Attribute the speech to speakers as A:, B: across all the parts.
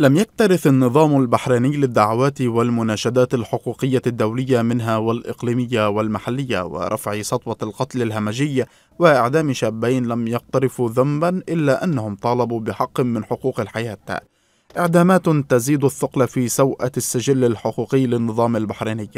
A: لم يكترث النظام البحريني للدعوات والمناشدات الحقوقية الدولية منها والإقليمية والمحلية ورفع سطوة القتل الهمجي وإعدام شابين لم يقترفوا ذنبا إلا أنهم طالبوا بحق من حقوق الحياة إعدامات تزيد الثقل في سوءة السجل الحقوقي للنظام البحريني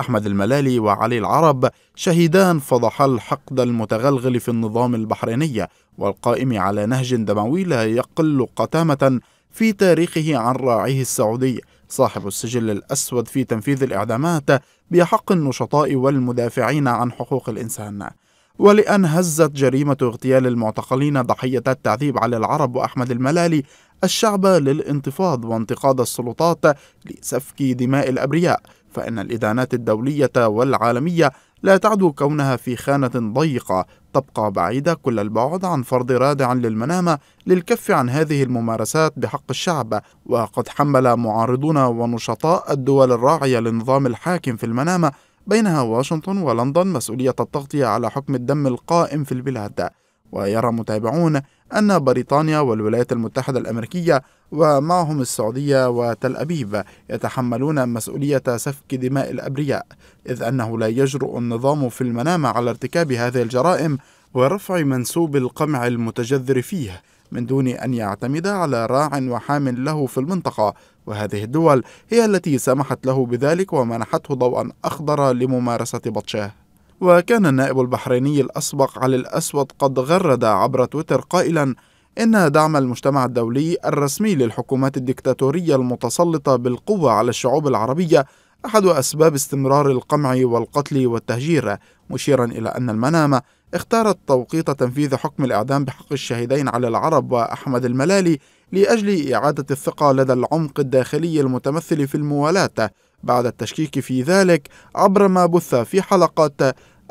A: أحمد الملالي وعلي العرب شهيدان فضحا الحقد المتغلغل في النظام البحريني والقائم على نهج دموي لا يقل قتامة في تاريخه عن راعيه السعودي صاحب السجل الأسود في تنفيذ الإعدامات بحق النشطاء والمدافعين عن حقوق الإنسان ولأن هزت جريمة اغتيال المعتقلين ضحية التعذيب على العرب وأحمد الملالي الشعب للانتفاض وانتقاد السلطات لسفك دماء الأبرياء فإن الإدانات الدولية والعالمية لا تعدو كونها في خانة ضيقة تبقى بعيدة كل البعد عن فرض رادع للمنامة للكف عن هذه الممارسات بحق الشعب وقد حمل معارضون ونشطاء الدول الراعية للنظام الحاكم في المنامة بينها واشنطن ولندن مسؤولية التغطية على حكم الدم القائم في البلاد ويرى متابعون أن بريطانيا والولايات المتحدة الأمريكية ومعهم السعودية وتل أبيب يتحملون مسؤولية سفك دماء الأبرياء إذ أنه لا يجرؤ النظام في المنام على ارتكاب هذه الجرائم ورفع منسوب القمع المتجذر فيه من دون أن يعتمد على راع وحام له في المنطقة وهذه الدول هي التي سمحت له بذلك ومنحته ضوءا أخضر لممارسة بطشه وكان النائب البحريني الأسبق علي الأسود قد غرد عبر تويتر قائلا إن دعم المجتمع الدولي الرسمي للحكومات الدكتاتورية المتسلطة بالقوة على الشعوب العربية أحد أسباب استمرار القمع والقتل والتهجير مشيرا إلى أن المنامة اختارت توقيت تنفيذ حكم الإعدام بحق الشهيدين على العرب وأحمد الملالي لأجل إعادة الثقة لدى العمق الداخلي المتمثل في الموالاة بعد التشكيك في ذلك عبر ما بث في حلقات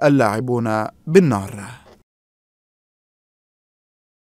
A: اللاعبون بالنار